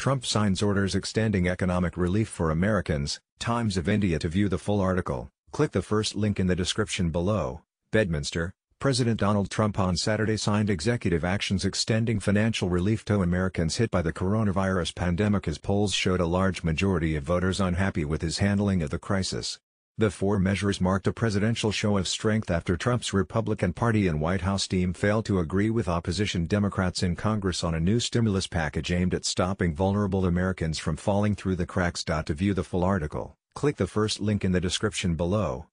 Trump signs orders extending economic relief for Americans, Times of India to view the full article, click the first link in the description below. Bedminster, President Donald Trump on Saturday signed executive actions extending financial relief to Americans hit by the coronavirus pandemic as polls showed a large majority of voters unhappy with his handling of the crisis. The four measures marked a presidential show of strength after Trump's Republican Party and White House team failed to agree with opposition Democrats in Congress on a new stimulus package aimed at stopping vulnerable Americans from falling through the cracks. To view the full article, click the first link in the description below.